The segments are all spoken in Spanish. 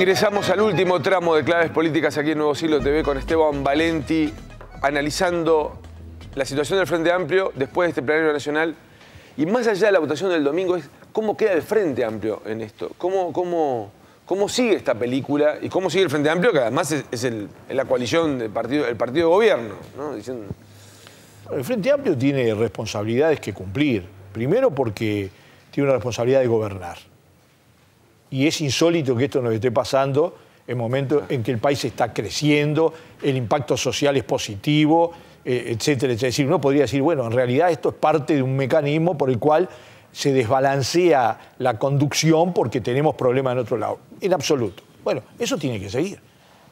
Ingresamos al último tramo de Claves Políticas aquí en Nuevo Siglo TV con Esteban Valenti analizando la situación del Frente Amplio después de este plenario nacional y más allá de la votación del domingo es cómo queda el Frente Amplio en esto, cómo, cómo, cómo sigue esta película y cómo sigue el Frente Amplio, que además es, la coalición del partido, el partido de gobierno. El Frente Amplio tiene responsabilidades que cumplir. Primero porque tiene una responsabilidad de gobernar y es insólito que esto nos esté pasando en momentos en que el país está creciendo, el impacto social es positivo, eh, etcétera, etcétera. Es decir, uno podría decir, bueno, en realidad esto es parte de un mecanismo por el cual se desbalancea la conducción porque tenemos problemas en otro lado. En absoluto. Bueno, eso tiene que seguir.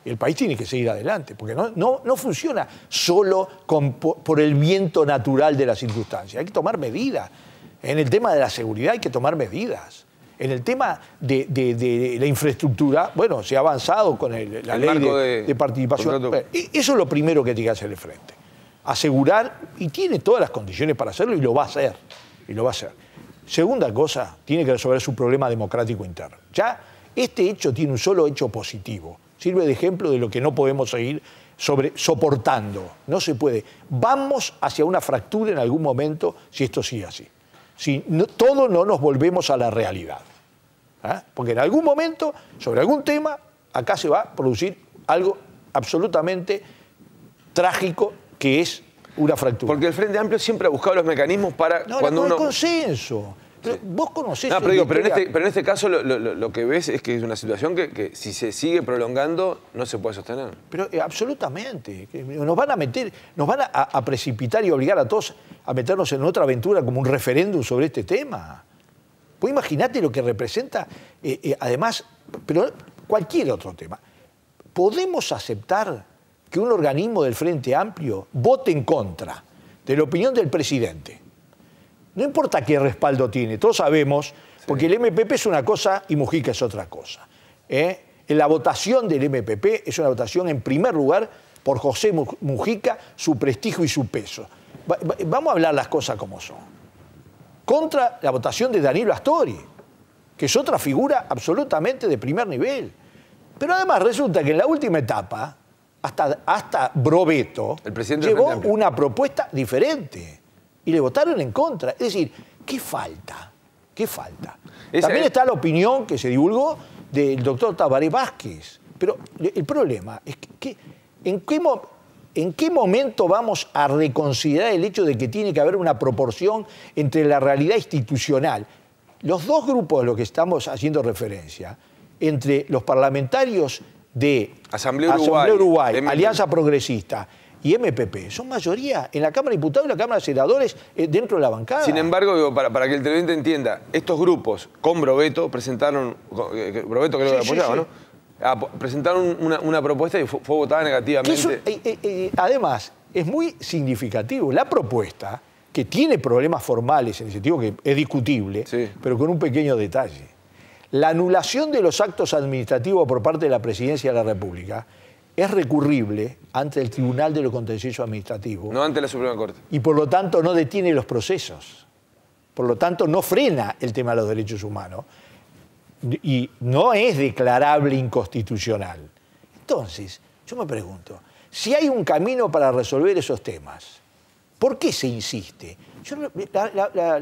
El país tiene que seguir adelante, porque no, no, no funciona solo por el viento natural de las circunstancias. Hay que tomar medidas. En el tema de la seguridad hay que tomar medidas. En el tema de, la infraestructura, bueno, se ha avanzado con la ley de, participación. E, eso es lo primero que tiene que hacer el frente. Asegurar, y tiene todas las condiciones para hacerlo, y lo va a hacer. Y lo va a hacer. Segunda cosa, tiene que resolver su problema democrático interno. Ya este hecho tiene un solo hecho positivo. Sirve de ejemplo de lo que no podemos seguir soportando. No se puede. Vamos hacia una fractura en algún momento si esto sigue así si todo no nos volvemos a la realidad. ¿ah? Porque en algún momento, sobre algún tema, acá se va a producir algo absolutamente trágico que es una fractura. Porque el Frente Amplio siempre ha buscado los mecanismos para no, cuando uno... consenso. Pero vos conocés... Este, pero, en este, caso lo, que ves es que es una situación que, si se sigue prolongando no se puede sostener. Pero eh, absolutamente. Nos van a meter, nos van a, precipitar y obligar a todos a meternos en otra aventura como un referéndum sobre este tema. Pues imagínate lo que representa, eh, eh, además, pero cualquier otro tema. ¿Podemos aceptar que un organismo del Frente Amplio vote en contra de la opinión del presidente? No importa qué respaldo tiene, todos sabemos, porque el MPP es una cosa y Mujica es otra cosa. En ¿eh? La votación del MPP es una votación en primer lugar por José Mujica, su prestigio y su peso. vamos a hablar las cosas como son. Contra la votación de Danilo Astori, que es otra figura absolutamente de primer nivel. Pero además resulta que en la última etapa, hasta, hasta llevó una propuesta diferente y le votaron en contra. Es decir, ¿qué falta? ¿Qué falta? También eh, está la opinión que se divulgó del doctor Tabaré Vázquez. Pero el problema es que, ¿en, qué ¿en qué momento vamos a reconsiderar el hecho de que tiene que haber una proporción entre la realidad institucional? Los dos grupos a los que estamos haciendo referencia, entre los parlamentarios de Asamblea Uruguay, Alianza Progresista y MPP son mayoría en la Cámara de Diputados y la Cámara de Senadores eh, dentro de la bancada. Sin embargo, para, para, que el televidente entienda, estos grupos con Brobeto presentaron, eh, ...Broveto creo que lo apoyaba, ¿no? Ah, presentaron una, propuesta y fue, votada negativamente. Eh, además, es muy significativo. La propuesta, que tiene problemas formales en el sentido que es discutible, pero con un pequeño detalle. La anulación de los actos administrativos por parte de la Presidencia de la República es recurrible ante el Tribunal de los Contencioso Administrativos. No ante la Suprema Corte. Y por lo tanto no detiene los procesos. Por lo tanto no frena el tema de los derechos humanos. Y no es declarable inconstitucional. Entonces, yo me pregunto, si hay un camino para resolver esos temas, ¿por qué se insiste?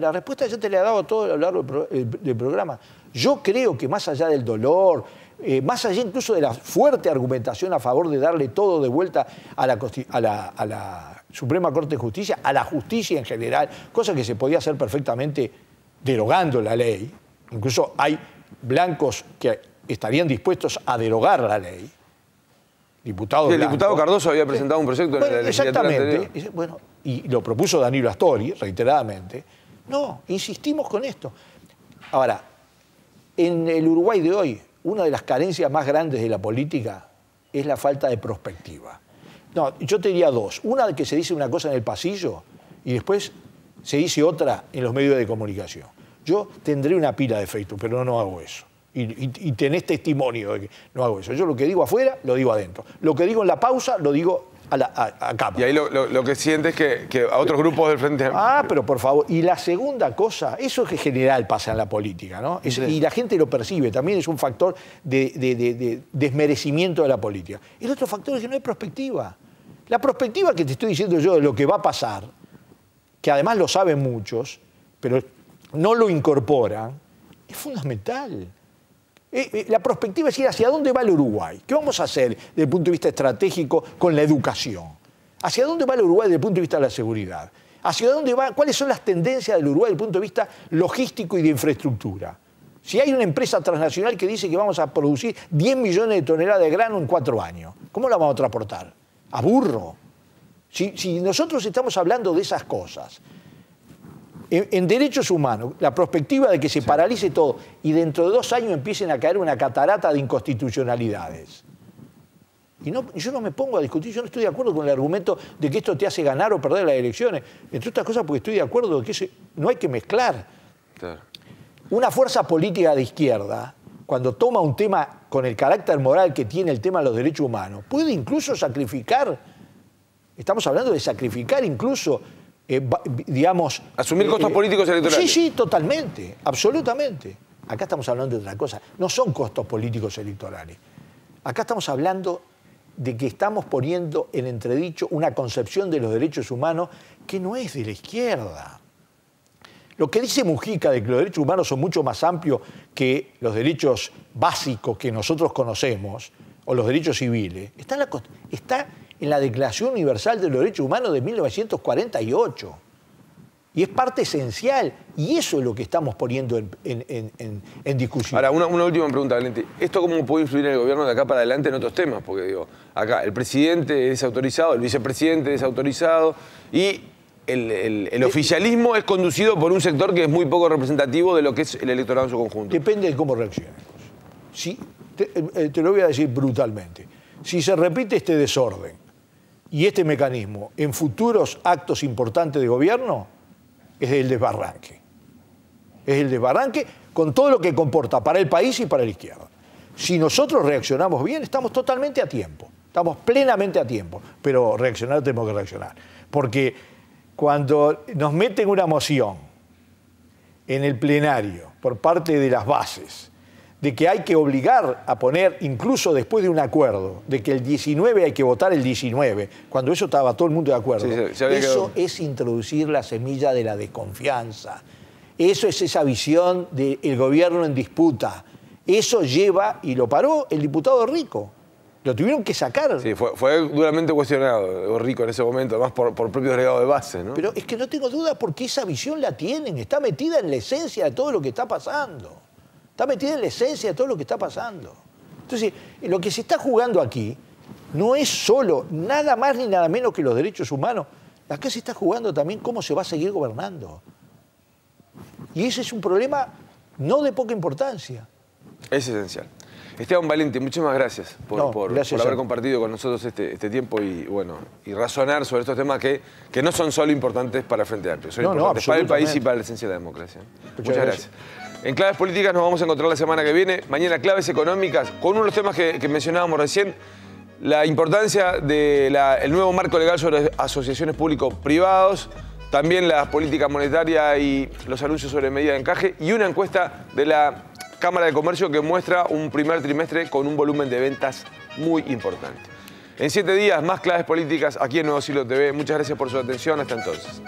la, respuesta ya te la he dado todo a lo largo del eh, programa. Yo creo que más allá del dolor, eh, más allá incluso de la fuerte argumentación a favor de darle todo de vuelta a la, Suprema Corte de Justicia, a la justicia en general, cosa que se podía hacer perfectamente derogando la ley. Incluso hay blancos que estarían dispuestos a derogar la ley. Diputado el diputado Cardoso había presentado un proyecto en Exactamente. Bueno, y lo propuso Danilo Astori, reiteradamente. No, insistimos con esto. Ahora, en el Uruguay de hoy, una de las carencias más grandes de la política es la falta de perspectiva. No, yo te diría dos. Una de que se dice una cosa en el pasillo y después se dice otra en los medios de comunicación. Yo tendré una pila de Facebook, pero no hago eso. Y, tenés testimonio de que no hago eso. Yo lo que digo afuera, lo digo adentro. Lo que digo en la pausa, lo digo y ahí lo, que sientes es que, a otros grupos del Frente Ah, pero por favor. Y la segunda cosa, eso es que general pasa en la política, ¿no? y la gente lo percibe, también es un factor de, desmerecimiento de la política. El otro factor es que no hay perspectiva. La perspectiva que te estoy diciendo yo de lo que va a pasar, que además lo saben muchos, pero no lo incorporan, es fundamental la perspectiva es ir hacia dónde va el Uruguay. ¿Qué vamos a hacer desde el punto de vista estratégico con la educación? ¿Hacia dónde va el Uruguay desde el punto de vista de la seguridad? ¿Hacia dónde va? ¿Cuáles son las tendencias del Uruguay desde el punto de vista logístico y de infraestructura? Si hay una empresa transnacional que dice que vamos a producir 10 millones de toneladas de grano en cuatro años, ¿cómo la vamos a transportar? ¿A burro? si nosotros estamos hablando de esas cosas, en, derechos humanos, la perspectiva de que se paralice todo y dentro de dos años empiecen a caer una catarata de inconstitucionalidades. Y no, yo no me pongo a discutir, yo no estoy de acuerdo con el argumento de que esto te hace ganar o perder las elecciones. Entre otras cosas, porque estoy de acuerdo de que no hay que mezclar. Una fuerza política de izquierda, cuando toma un tema con el carácter moral que tiene el tema de los derechos humanos, puede incluso sacrificar, estamos hablando de sacrificar incluso eh, digamos... Asumir eh, costos eh, políticos electorales. Sí, sí, totalmente, absolutamente. Acá estamos hablando de otra cosa. No son costos políticos electorales. Acá estamos hablando de que estamos poniendo en entredicho una concepción de los derechos humanos que no es de la izquierda. Lo que dice Mujica de que los derechos humanos son mucho más amplios que los derechos básicos que nosotros conocemos, o los derechos civiles, está, en la, está en la Declaración Universal de los Derechos Humanos de 1948. Y es parte esencial, y eso es lo que estamos poniendo en, discusión. Ahora, una, última pregunta, Valente. ¿Esto cómo puede influir en el gobierno de acá para adelante en otros temas? Porque digo, acá el presidente es autorizado, el vicepresidente es autorizado, y el, oficialismo es conducido por un sector que es muy poco representativo de lo que es el electorado en su conjunto. Depende de cómo reacciona, Si, eh, te, lo voy a decir brutalmente. Si se repite este desorden y este mecanismo en futuros actos importantes de gobierno es el desbarranque. Es el desbarranque con todo lo que comporta para el país y para la izquierda. Si nosotros reaccionamos bien, estamos totalmente a tiempo, estamos plenamente a tiempo, pero reaccionar tenemos que reaccionar. Porque cuando nos meten una moción en el plenario por parte de las bases, de que hay que obligar a poner, incluso después de un acuerdo, de que el 19 hay que votar el 19, cuando eso estaba todo el mundo de acuerdo, eso es introducir la semilla de la desconfianza. Eso es esa visión del gobierno en disputa. Eso lleva, y lo paró el diputado Rico. Lo tuvieron que sacar. Sí, fue, duramente cuestionado Rico en ese momento, además por, por propio delegado de base. Pero es que no tengo duda porque esa visión la tienen, está metida en la esencia de todo lo que está pasando. Está metida en la esencia de todo lo que está pasando. Entonces, lo que se está jugando aquí no es solo nada más ni nada menos que los derechos humanos. Acá se está jugando también cómo se va a seguir gobernando. Y ese es un problema no de poca importancia. Es esencial. Esteban Valente, muchísimas gracias por, haber compartido con nosotros este, este, tiempo y bueno y razonar sobre estos temas que, que no son solo importantes para el Frente Amplio, son para el país y para la esencia de la democracia. Muchas, gracias. En Claves Políticas nos vamos a encontrar la semana que viene. Mañana Claves Económicas, con uno de los temas que, mencionábamos recién, la importancia del nuevo marco legal sobre asociaciones público-privados, también la política monetaria y los anuncios sobre medida de encaje y una encuesta de la Cámara de Comercio que muestra un primer trimestre con un volumen de ventas muy importante. En siete días, más claves políticas aquí en Nuevo Silo TV. Muchas gracias por su atención. Hasta entonces.